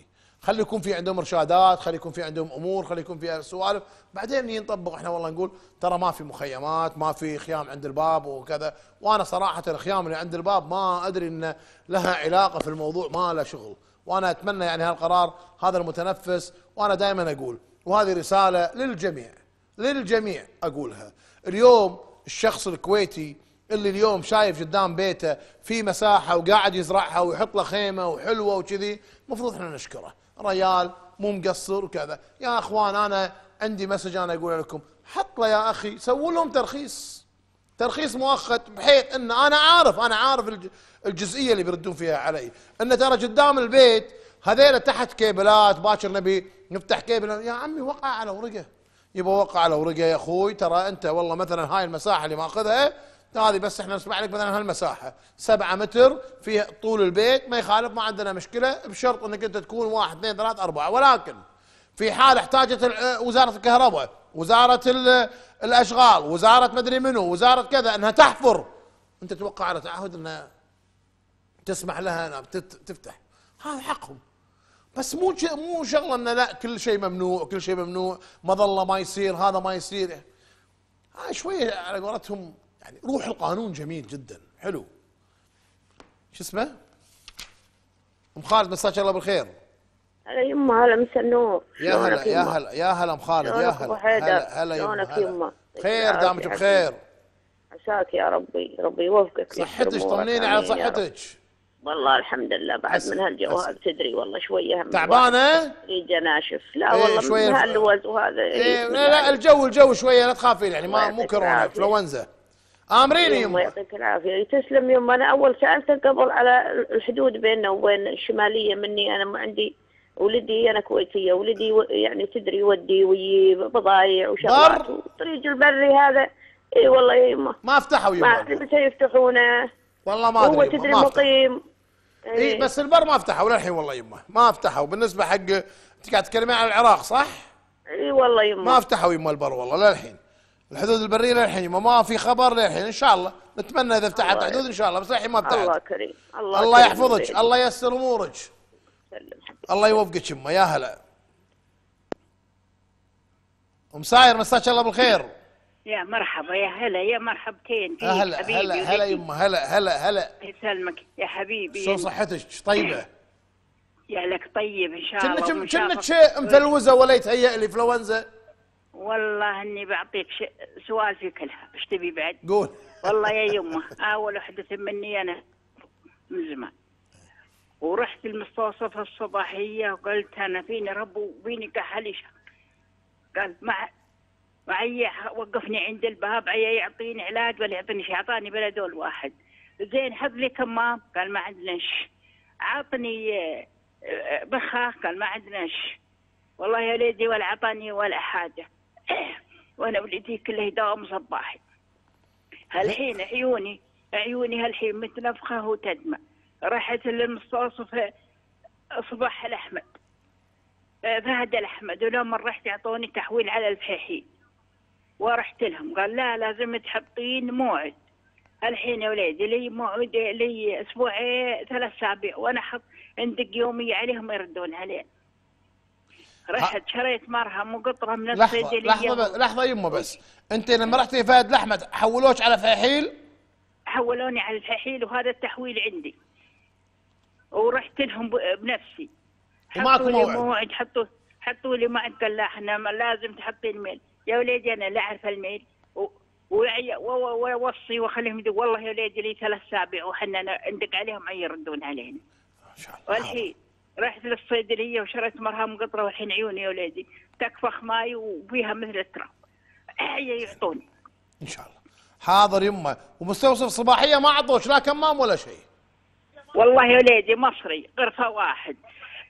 خلي يكون في عندهم ارشادات خلي يكون في عندهم امور خلي يكون في سوالف بعدين نطبق احنا والله نقول ترى ما في مخيمات ما في خيام عند الباب وكذا وانا صراحه الخيام اللي عند الباب ما ادري ان لها علاقه في الموضوع ما له شغل وانا اتمنى يعني هالقرار هذا المتنفس وانا دائما اقول وهذه رساله للجميع للجميع اقولها اليوم الشخص الكويتي اللي اليوم شايف قدام بيته في مساحه وقاعد يزرعها ويحط له خيمه وحلوه وكذي المفروض احنا نشكره ريال مو مقصر وكذا يا اخوان انا عندي مسج انا اقول لكم حط له يا اخي سووا لهم ترخيص ترخيص مؤقت بحيث ان انا عارف انا عارف الجزئيه اللي بيردون فيها علي ان ترى قدام البيت هذيلا تحت كيبلات باكر نبي نفتح كيبل يا عمي وقع على ورقه يبقى وقع على ورقه يا اخوي ترى انت والله مثلا هاي المساحه اللي ماخذها هذه بس احنا نسمع لك مثلا هالمساحه سبعة متر في طول البيت ما يخالف ما عندنا مشكله بشرط انك انت تكون واحد اثنين ثلاث اربعه ولكن في حال احتاجت وزاره الكهرباء وزاره الاشغال وزاره مدري منو وزاره كذا انها تحفر انت تتوقع على تعهد انها تسمح لها انها تفتح هذا حقهم بس مو مو شغله انه لا كل شيء ممنوع كل شيء ممنوع مظله ما يصير هذا ما يصير هاي آه، شويه على قولتهم يعني روح القانون جميل جدا حلو شو اسمه؟ ام خالد مساك الله بالخير هلا يما هلا مسا النور يا هلا يا هلا يا هلا ام خالد يا هلا هلا هلا يما خير دامك بخير عساك يا ربي ربي يوفقك صحتك طمنيني على صحتك والله الحمد لله بعد من هالجواب تدري والله شويه هم تعبانه؟ اي ناشف لا إيه، والله شويه من هاللوز وهذا إيه لا, يعني. لا الجو الجو شويه لا تخافين يعني ما مو كورونا انفلونزا امريني يما يعطيك العافيه تسلم يما انا اول سالته قبل على الحدود بيننا وبين الشماليه مني انا ما عندي ولدي انا كويتيه ولدي يعني تدري يودي ويجيب بضايع وشغلات وطريق البري هذا اي والله يما ما فتحوا يما ما ادري متى يفتحونه والله ما ادري هو تدري مقيم اي إيه بس البر ما فتحوا للحين والله يمه ما فتحوا بالنسبه حق انت قاعد تتكلمين عن العراق صح؟ اي والله يمه ما فتحوا يمه البر والله للحين الحدود البريه للحين ما في خبر للحين ان شاء الله نتمنى اذا فتحت حدود ان شاء الله بس للحين ما فتحت الله كريم الله, الله يحفظك الله ييسر امورك الله يوفقك يمه يا هلا ام ساير مساك الله بالخير يا مرحبا يا هلا يا مرحبتين فيك هلا هلا هلا يمه هلا هلا هلا يسلمك يا حبيبي شو صحتك طيبه يا لك طيب ان شاء الله كنك كنك مفلوزه ولا يتهيأ لي انفلونزا والله اني بعطيك ش... سوالفي كلها ايش تبي بعد؟ قول والله يا يمه اول وحده مني انا من زمان ورحت المستوصفه الصباحيه وقلت انا فيني رب وفيني كحلي قال مع معي وقفني عند الباب عي يعطيني علاج ولا يعطيني شيء اعطاني بلدول واحد زين حط لي كمام قال ما عندناش عطني آه، آه، بخاخ قال ما عندناش والله يا ليدي ولا عطاني ولا حاجه [COUGHS] وانا وليدي كله داوم صباحي هالحين عيوني عيوني هالحين متنفخه وتدمع رحت للمستوصف صباح الاحمد فهد الاحمد ولما رحت اعطوني تحويل على الفحيحين ورحت لهم قال لا لازم تحطين موعد الحين يا وليدي لي موعد لي اسبوعين ثلاث اسابيع وانا احط اندق يومي عليهم يردون علي رحت شريت مرهم وقطره من الصيدليه لحظه لحظه, لحظة يمه بس انت لما رحتي فهد لحمد حولوك على فحيل حولوني على الفحيل وهذا التحويل عندي ورحت لهم بنفسي حطوا لي موعد حطوا حطوا لي موعد قال لا احنا لازم تحطي الميل يا وليدي انا لا اعرف الميل ووصي واخليهم والله يا وليدي لي ثلاث اسابيع وحنا ندق عليهم عين يردون علينا ما شاء الله والحين رحت للصيدليه وشريت مرهم قطره والحين عيوني يا ولادي تكفخ ماي وبيها مثل التراب يعطوني ان شاء الله حاضر يمه ومستوصف صباحيه ما عطوش لا كمام ولا شيء والله يا ولادي مصري غرفه واحد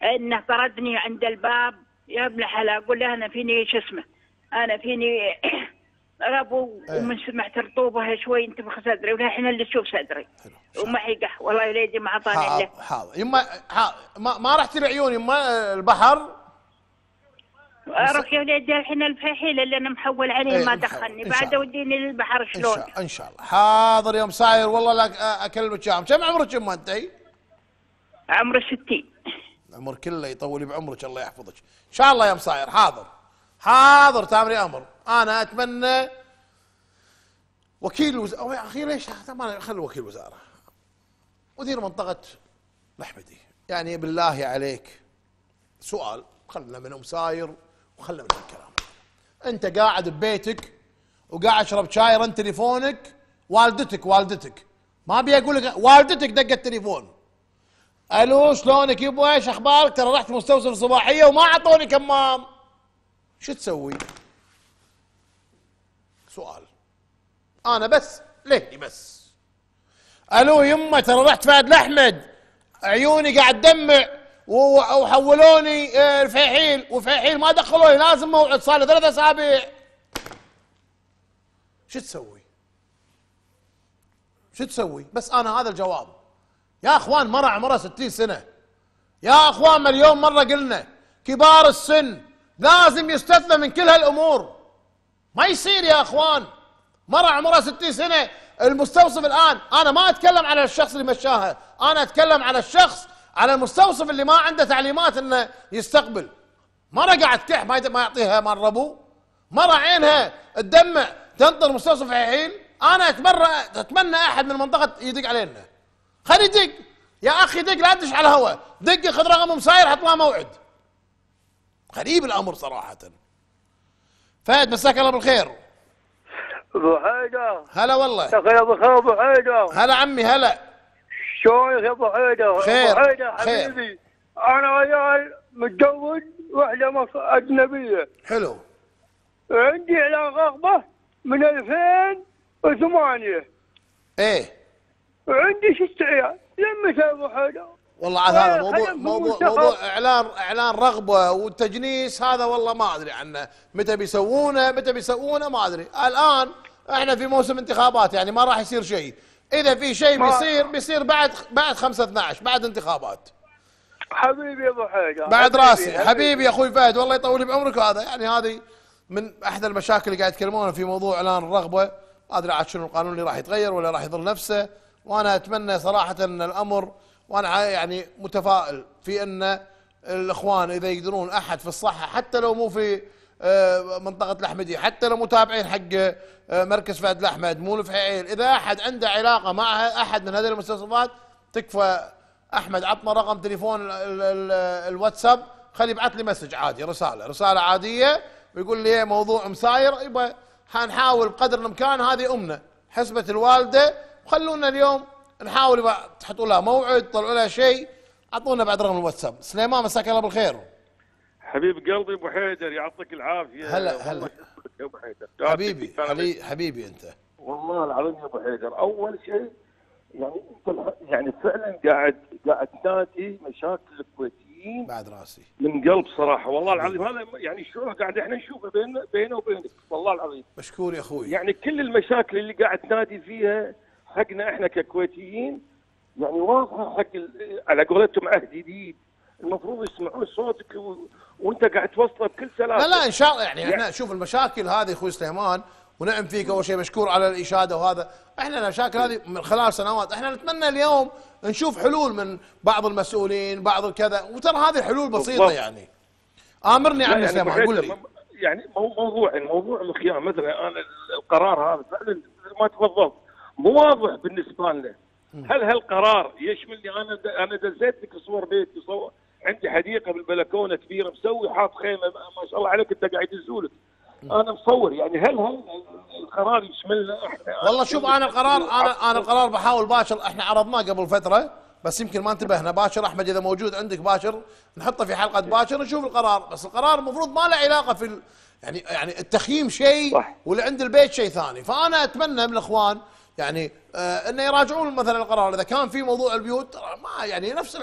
انه طردني عند الباب يا ابن الحلال اقول له انا فيني شو اسمه انا فيني ربو أيه. ومن سمعت رطوبه شوي انت صدري ولا حين اللي تشوف صدري وما حيقح والله يليدي ما عطاني الا حاضر يما ما, ما رحت لعيون يما البحر اروح يا وليدي الحين الفحيل اللي انا محول عليه إيه، ما دخلني بعد وديني للبحر شلون ان شاء الله ان شاء الله حاضر يوم مساير والله لا اكلمك يا كم عمرك يما انت؟ عمري 60 العمر كله يطول بعمرك الله يحفظك ان شاء الله يا مساير حاضر حاضر تامري امر انا اتمنى وكيل وزاره يا اخي ليش ما خلي وكيل وزاره مدير منطقه الاحمدي يعني بالله عليك سؤال خلنا من ام ساير وخلنا من الكلام انت قاعد ببيتك وقاعد اشرب شاي رن تليفونك والدتك والدتك ما ابي اقول لك والدتك دقت تليفون الو شلونك يبا ايش اخبارك ترى رحت مستوصف صباحيه وما اعطوني كمام شو تسوي سؤال انا بس لهني بس الو يمه ترى رحت فهد الاحمد عيوني قاعد دمع وحولوني الفيحيل إيه، وفيحيل ما دخلوني لازم موعد صار له ثلاث اسابيع شو تسوي؟ شو تسوي؟ بس انا هذا الجواب يا اخوان مرة عمره 60 سنه يا اخوان مليون مره قلنا كبار السن لازم يستثنى من كل هالامور ما يصير يا اخوان مرة عمرها 60 سنة المستوصف الآن أنا ما أتكلم على الشخص اللي مشاها أنا أتكلم على الشخص على المستوصف اللي ما عنده تعليمات أنه يستقبل مرة قاعد كح ما يعطيها مال ربو مرة عينها تدمع تنطر مستوصف الحين أنا أتمرى أتمنى أحد من المنطقة يدق علينا خلي يدق يا أخي دق لا تدش على الهواء دق خذ رقم مساير حط له موعد غريب الامر صراحه فهد مساك الله بالخير ابو حيدر هلا والله مساك الله بالخير ابو حيدر هلا عمي هلا شلونك يا ابو حيدر خير ابو حيدر حبيبي انا رجال متزوج واحده اجنبيه حلو عندي اعلان رغبه من 2008 ايه وعندي ست عيال لما ابو حيدر والله عاد هذا موضوع موضوع, موضوع اعلان اعلان رغبه والتجنيس هذا والله ما ادري عنه متى بيسوونه متى بيسوونه ما ادري الان احنا في موسم انتخابات يعني ما راح يصير شيء اذا في شيء بيصير بيصير بعد بعد 5 12 بعد انتخابات حبيبي ابو حيقه بعد راسي حبيبي, حبيبي يا اخوي فهد والله يطول بعمرك هذا يعني هذه من احدى المشاكل اللي قاعد يتكلمون في موضوع اعلان الرغبه ما ادري عاد شنو القانون اللي راح يتغير ولا راح يظل نفسه وانا اتمنى صراحه ان الامر وانا يعني متفائل في ان الاخوان اذا يقدرون احد في الصحه حتى لو مو في آه، منطقه الاحمديه حتى لو متابعين حق آه، مركز فهد الاحمد مو لفحيعيل اذا احد عنده علاقه مع احد من هذه المستوصفات تكفى احمد عطنا رقم تليفون الواتساب خلي يبعث لي مسج عادي رساله رساله عاديه ويقول لي إيه، موضوع مساير يبقى حنحاول بقدر الامكان هذه امنا حسبه الوالده وخلونا اليوم نحاول تحطوا لها موعد طلعوا لها شيء اعطونا بعد رقم الواتساب سليمان مساك الله بالخير حبيب قلبي ابو حيدر يعطيك العافيه هلا هلا يا ابو حيدر حبيبي حبيبي, حبيبي انت والله العظيم يا ابو حيدر اول شيء يعني انت يعني فعلا قاعد قاعد تنادي مشاكل الكويتيين بعد راسي من قلب صراحه والله العظيم هذا يعني شعور قاعد احنا نشوفه بيننا بينه وبينك والله العظيم مشكور يا اخوي يعني كل المشاكل اللي قاعد تنادي فيها حقنا احنا ككويتيين يعني واضحه حق على قولتهم عهد جديد المفروض يسمعون صوتك و... وانت قاعد توصله بكل سلاسه لا لا ان شاء الله يعني, يعني احنا شوف المشاكل هذه اخوي سليمان ونعم فيك اول شيء مشكور على الاشاده وهذا احنا المشاكل هذه من خلال سنوات احنا نتمنى اليوم نشوف حلول من بعض المسؤولين بعض الكذا وترى هذه حلول بسيطه يعني امرني عن يعني قول لي يعني موضوع الموضوع الخيام مثلا انا القرار هذا فعلا ما تفضلت مو واضح بالنسبه لنا هل هالقرار يشملني انا انا دزيت لك صور بيتي صور عندي حديقه بالبلكونه كبيره مسوي حاط خيمه ما شاء الله عليك انت قاعد يزولك انا مصور يعني هل هل القرار يشملنا احنا والله شوف انا القرار انا انا القرار بحاول باشر احنا عرضناه قبل فتره بس يمكن ما انتبهنا باشر احمد اذا موجود عندك باشر نحطه في حلقه باشر نشوف القرار بس القرار المفروض ما له علاقه في ال... يعني يعني التخييم شيء واللي عند البيت شيء ثاني فانا اتمنى من الاخوان يعني آه انه يراجعون مثلا القرار اذا كان في موضوع البيوت ترى ما يعني نفس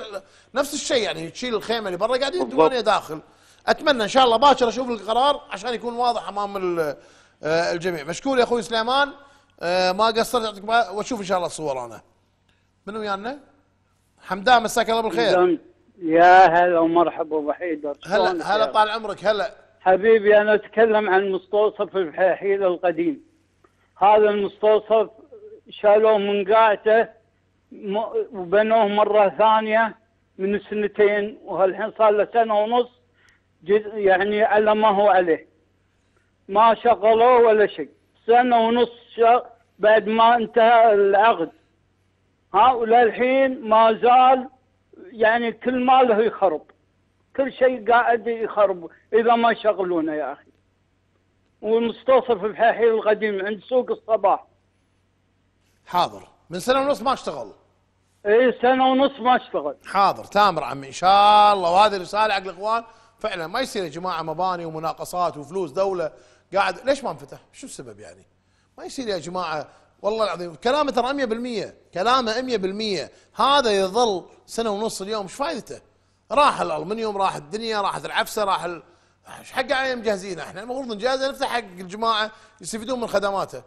نفس الشيء يعني تشيل الخيمه اللي برا قاعدين الديوانيه داخل اتمنى ان شاء الله باكر اشوف القرار عشان يكون واضح امام آه، الجميع مشكور يا اخوي سليمان آه، ما قصرت يعطيك واشوف ان شاء الله الصور انا من ويانا؟ حمدان مساك الله بالخير يا هلا ومرحبا وحيد هلا هلا طال عمرك هلا حبيبي انا اتكلم عن مستوصف الحيل القديم هذا المستوصف شالوه من قاعته وبنوه مرة ثانية من سنتين وهالحين صار له سنة ونص يعني على ما هو عليه ما شغلوه ولا شيء سنة ونص بعد ما انتهى العقد ها وللحين ما زال يعني كل ماله يخرب كل شيء قاعد يخرب اذا ما شغلونا يا اخي والمستوصف بحيحيل القديم عند سوق الصباح حاضر من سنه ونص ما اشتغل اي سنه ونص ما اشتغل حاضر تامر عمي ان شاء الله وهذه رساله حق الاخوان فعلا ما يصير يا جماعه مباني ومناقصات وفلوس دوله قاعد ليش ما انفتح؟ شو السبب يعني؟ ما يصير يا جماعه والله العظيم كلامه ترى 100% كلامه 100% هذا يظل سنه ونص اليوم ايش فائدته؟ راح الالمنيوم راح الدنيا راحت العفسه راح ال... ايش حق مجهزينه مجهزين احنا المفروض نجهز نفتح حق الجماعه يستفيدون من خدماته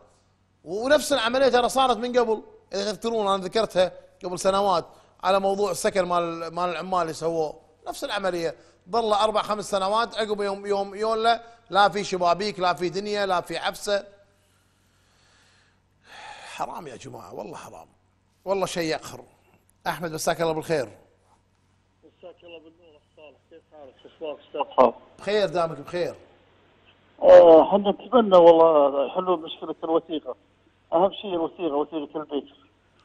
ونفس العمليه ترى صارت من قبل اذا تذكرون انا ذكرتها قبل سنوات على موضوع السكن مال مال العمال اللي سووه نفس العمليه ظل اربع خمس سنوات عقب يوم يوم يولا لا في شبابيك لا في دنيا لا في عفسه حرام يا جماعه والله حرام والله شيء يقهر احمد مساك الله بالخير مساك الله بالنور صالح كيف حالك اخبارك استاذ حاف بخير دامك بخير اه احنا نتمنى والله حلو مشكله الوثيقه اهم شيء الوثيقه وثيقه البيت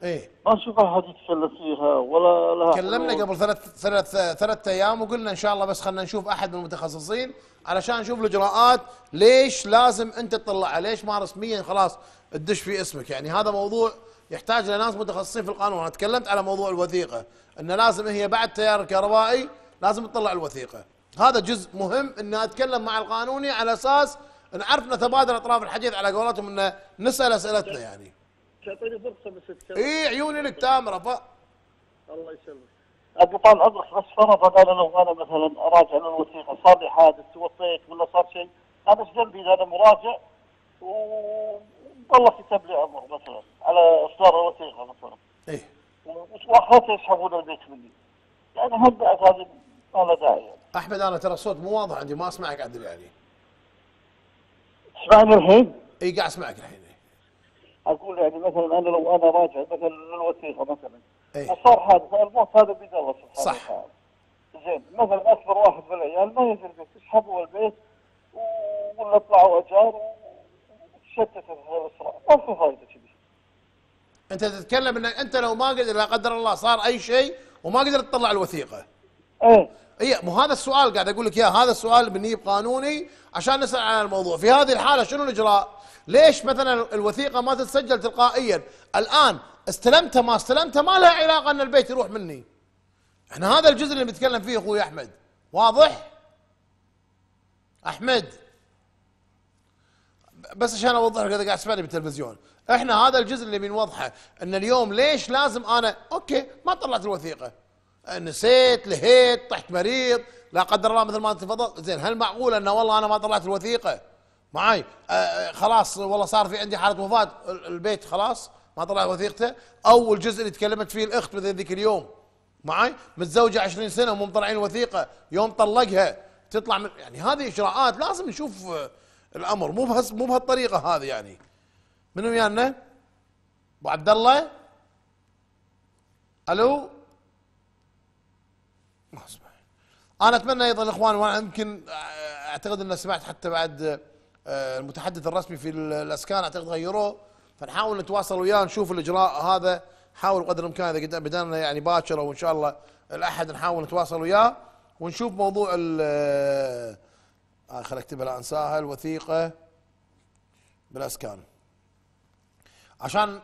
ايه ما نشوفها حد يتكلم فيها ولا لها كلمنا قبل ثلاث ثلاث ثلاث ايام وقلنا ان شاء الله بس خلينا نشوف احد من المتخصصين علشان نشوف الاجراءات ليش لازم انت تطلعها ليش ما رسميا خلاص تدش في اسمك يعني هذا موضوع يحتاج لناس متخصصين في القانون انا تكلمت على موضوع الوثيقه ان لازم هي بعد تيار الكهربائي لازم تطلع الوثيقه هذا جزء مهم ان اتكلم مع القانوني على اساس نعرف نتبادل اطراف الحديث على قولتهم انه نسال اسئلتنا يعني تعطيني فرصه بس اي عيوني لك تامره ف... الله يسلمك ابو طال عمرك بس قال انا لو انا مثلا اراجع للوثيقه صار لي حادث توفيت ولا صار شيء انا ايش ذنبي اذا انا مراجع والله كتب لي عمر مثلا على اصدار الوثيقه مثلا ايه واخرت يسحبون البيت مني يعني بعد هذه ما لها داعي يعني. احمد انا ترى الصوت مو واضح عندي ما اسمعك عدل يعني تسمعني الحين؟ اي قاعد اسمعك الحين اقول يعني مثلا انا لو انا راجع مثلا للوثيقه مثلا أيه؟ صار حادث الموت هذا بيد الله سبحانه وتعالى صح زين مثلا اكبر واحد من العيال ما يدري البيت يسحبوا البيت ولا طلعوا اجار وتشتت الاسرار ما في فائده كذي انت تتكلم انك انت لو ما قدر لا قدر الله صار اي شيء وما قدرت تطلع الوثيقه ايه هي إيه، مو هذا السؤال قاعد اقول لك اياه هذا السؤال بنجيب قانوني عشان نسال عن الموضوع في هذه الحاله شنو الاجراء ليش مثلا الوثيقه ما تتسجل تلقائيا الان استلمتها ما استلمتها ما لها علاقه ان البيت يروح مني احنا هذا الجزء اللي بنتكلم فيه اخوي احمد واضح احمد بس عشان اوضح لك اذا قاعد تسمعني بالتلفزيون احنا هذا الجزء اللي بنوضحه ان اليوم ليش لازم انا اوكي ما طلعت الوثيقه نسيت لهيت طحت مريض لا قدر الله مثل ما انت تفضلت زين هل معقول انه والله انا ما طلعت الوثيقه معي أه، أه، خلاص والله صار في عندي حاله وفاه البيت خلاص ما طلع وثيقته او الجزء اللي تكلمت فيه الاخت مثل ذيك اليوم معي متزوجه 20 سنه ومو مطلعين وثيقه يوم طلقها تطلع من يعني هذه اجراءات لازم نشوف أه، الامر مو بهس مو بهالطريقه هذه يعني منو ويانا؟ ابو عبد الله الو انا اتمنى ايضا الاخوان وانا يمكن اعتقد ان سمعت حتى بعد آه، المتحدث الرسمي في الاسكان اعتقد غيروه فنحاول نتواصل وياه نشوف الاجراء هذا نحاول قدر الامكان اذا بدانا يعني باكر او ان شاء الله الاحد نحاول نتواصل وياه ونشوف موضوع ال آه، آه، خليني اكتبها لا انساها الوثيقه بالاسكان عشان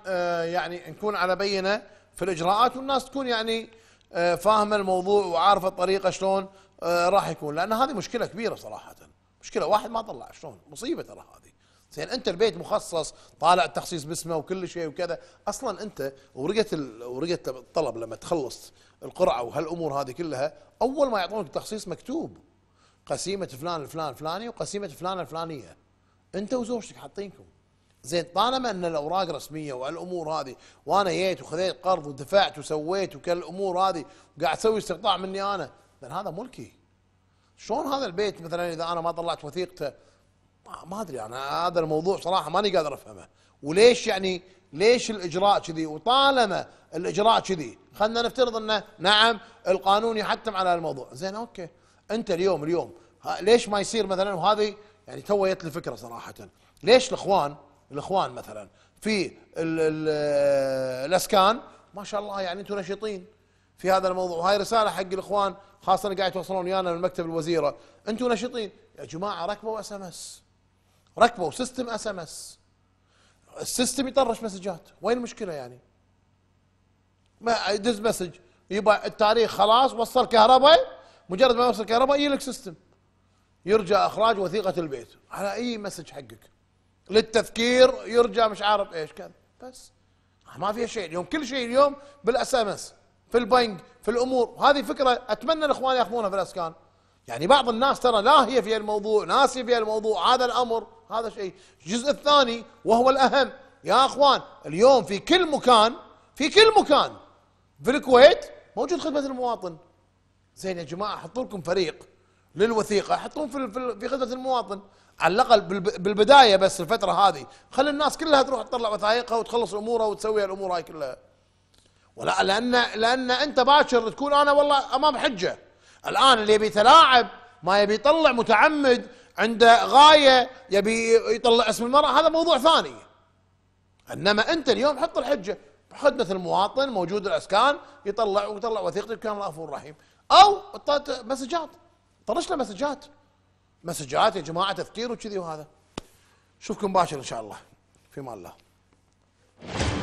يعني نكون على بينه في الاجراءات والناس تكون يعني آه، فاهمه الموضوع وعارفه الطريقه شلون آه، راح يكون لان هذه مشكله كبيره صراحه مشكله واحد ما طلع شلون مصيبه ترى هذه زين انت البيت مخصص طالع التخصيص باسمه وكل شيء وكذا اصلا انت ورقه ورقه الطلب لما تخلص القرعه وهالامور هذه كلها اول ما يعطونك التخصيص مكتوب قسيمه فلان الفلان الفلاني وقسيمه فلان الفلانيه انت وزوجتك حاطينكم زين طالما ان الاوراق رسميه والامور هذه وانا جيت وخذيت قرض ودفعت وسويت وكل الامور هذه وقاعد اسوي استقطاع مني انا لان هذا ملكي شلون هذا البيت مثلا اذا انا ما طلعت وثيقته ما ادري انا هذا الموضوع صراحه ماني قادر افهمه وليش يعني ليش الاجراء كذي وطالما الاجراء كذي خلينا نفترض انه نعم القانون يحتم على الموضوع زين اوكي انت اليوم اليوم ليش ما يصير مثلا وهذه يعني تو جت الفكره صراحه ليش الاخوان الاخوان مثلا في الاسكان ما شاء الله يعني انتم نشيطين في هذا الموضوع وهي رساله حق الاخوان خاصه قاعد يتواصلون ويانا من مكتب الوزيره انتم نشيطين يا جماعه ركبوا اس ام اس ركبوا سيستم اس ام اس السيستم يطرش مسجات وين المشكله يعني ما يدز مسج يبقى التاريخ خلاص وصل كهرباء مجرد ما يوصل كهرباء يجي لك سيستم يرجى اخراج وثيقه البيت على اي مسج حقك للتذكير يرجى مش عارف ايش كذا بس ما فيها شيء اليوم كل شيء اليوم بالاس ام اس في البنك في الامور وهذه فكره اتمنى الاخوان ياخذونها في الاسكان يعني بعض الناس ترى لاهيه في الموضوع ناسي في الموضوع هذا الامر هذا شيء الجزء الثاني وهو الاهم يا اخوان اليوم في كل مكان في كل مكان في الكويت موجود خدمه المواطن زين يا جماعه حطوا لكم فريق للوثيقه حطوهم في في خدمه المواطن على الاقل بالبدايه بس الفتره هذه خلي الناس كلها تروح تطلع وثائقها وتخلص امورها وتسوي الامور هاي كلها ولا لان لان انت باكر تكون انا والله امام حجه الان اللي يبي يتلاعب ما يبي يطلع متعمد عنده غايه يبي يطلع اسم المراه هذا موضوع ثاني انما انت اليوم حط الحجه خدمه المواطن موجود الاسكان يطلع ويطلع وثيقته كان الغفور الرحيم او مسجات طرش له مسجات مسجات يا جماعه تفكير وكذي وهذا اشوفكم باكر ان شاء الله في امان الله